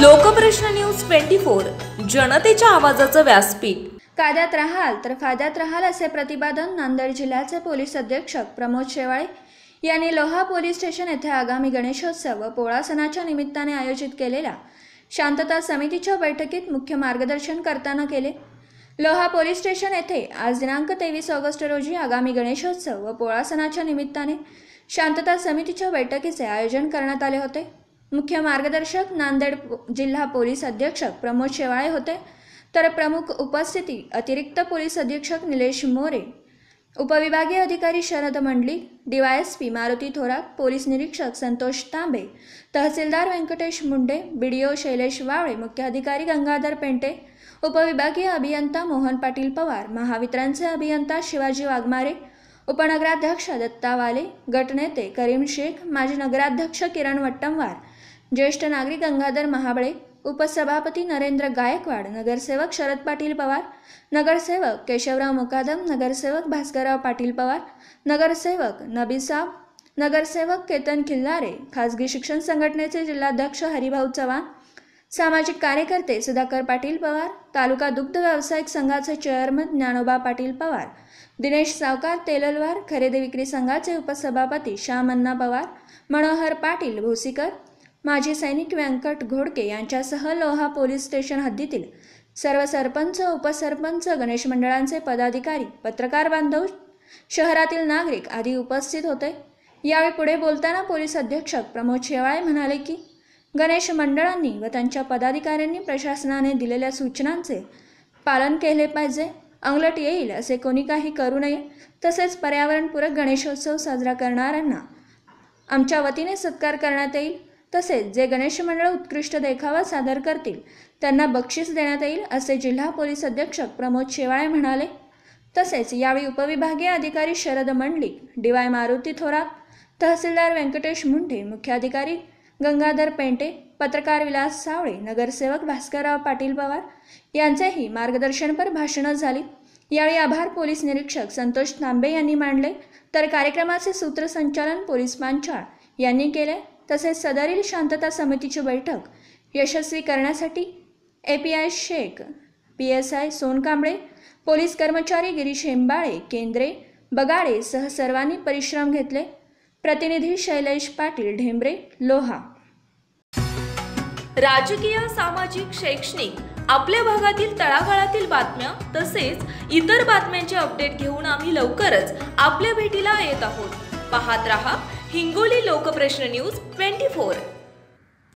लोकप्रश्न news twenty four जनतेच्या आवाजाचं व्यासपीठ कायद्यात राहाल तर फायद्यात राहाल असे प्रतिपादन नांदेड जिल्ह्याचे पोलीस अधीक्षक प्रमोद शेवाळे यांनी लोहा पोलीस स्टेशन येथे आगामी गणेशोत्सव व पोळा सणाच्या निमित्ताने आयोजित केलेल्या शांतता समितीच्या बैठकीत मुख्य मार्गदर्शन करताना केले लोहा पोलीस स्टेशन येथे आज दिनांक तेवीस ऑगस्ट रोजी आगामी गणेशोत्सव व पोळा सणाच्या निमित्ताने शांतता समितीच्या बैठकीचे आयोजन करण्यात आले होते मुख्य मार्गदर्शक नांदेड जिल्हा पोलीस अधीक्षक प्रमोद शेवाळे होते तर प्रमुख उपस्थिती अतिरिक्त पोलीस अधीक्षक निलेश मोरे उपविभागीय अधिकारी शरद मंडली डीवायएसपी मारुती थोरात पोलीस निरीक्षक संतोष तांबे तहसीलदार व्यंकटेश मुंडे बीडीओ शैलेश वावळे मुख्य अधिकारी गंगाधर पेंटे उपविभागीय अभियंता मोहन पाटील पवार महावितरणचे अभियंता शिवाजी वाघमारे उपनगराध्यक्ष दत्ता वाले गटनेते करीम शेख माजी नगराध्यक्ष किरण वट्टमवार ज्येष्ठ नागरिक गंगाधर महाबळे उपसभापती नरेंद्र गायकवाड नगरसेवक शरद पाटील पवार नगरसेवक केशवराव मुकादम नगरसेवक भास्करराव पाटील पवार नगरसेवक नबीसाब नगरसेवक केतन खिल्लारे खासगी शिक्षण संघटनेचे जिल्हाध्यक्ष हरिभाऊ चव्हाण सामाजिक कार्यकर्ते सुधाकर पाटील पवार तालुका दुग्ध व्यावसायिक संघाचे चेअरमन ज्ञानोबा पाटील पवार दिनेश सावकार तेललवार खरेदी विक्री संघाचे उपसभापती श्यामन्ना पवार मनोहर पाटील भोसीकर माजी सैनिक व्यंकट घोडके यांच्यासह लोहा पोलीस स्टेशन हद्दीतील सर्व सरपंच उपसरपंच गणेश मंडळांचे पदाधिकारी पत्रकार बांधव शहरातील नागरिक आदी उपस्थित होते यावेळी पुढे बोलताना पोलीस अध्यक्षक प्रमोद शेवाळे म्हणाले की गणेश मंडळांनी व त्यांच्या पदाधिकाऱ्यांनी प्रशासनाने दिलेल्या सूचनांचे पालन केले पाहिजे अंगलट येईल असे कोणी काही करू नये तसेच पर्यावरणपूरक गणेशोत्सव साजरा करणाऱ्यांना आमच्या वतीने सत्कार करण्यात येईल तसेच जे गणेश मंडळ उत्कृष्ट देखावा सादर करतील त्यांना बक्षीस देण्यात येईल असे जिल्हा पोलीस अध्यक्षक प्रमोद शेवाळे म्हणाले तसेच यावेळी उपविभागीय अधिकारी शरद मंडलिक डीवाय मारुती थोरात तहसीलदार व्यंकटेश मुंढे मुख्याधिकारी गंगाधर पेंटे पत्रकार विलास सावळे नगरसेवक भास्करराव पाटील पवार यांचेही मार्गदर्शनपर भाषणं झाली यावेळी आभार पोलीस निरीक्षक संतोष तांबे यांनी मांडले तर कार्यक्रमाचे सूत्रसंचालन पोलीस पांचाळ यांनी केले तसेच सदरील शांतता समितीची बैठक यशस्वी करण्यासाठी A P I Shaikh P S I Sonkamble police कर्मचारी गिरीश हेंबाळे केंद्रे बगाडे सह सर्वांनी परिश्रम घेतले प्रतिनिधी शैलेश पाटील ढेंबरे लोहा राजकीय सामाजिक शैक्षणिक आपल्या भागातील तळागाळातील बातम्या तसेच इतर बातम्यांचे अपडेट घेऊन आम्ही लवकरच आपल्या भेटीला येत आहोत पाहत रहा हिंगोली लोकप्रश्न न्यूज ट्वेंटी फोर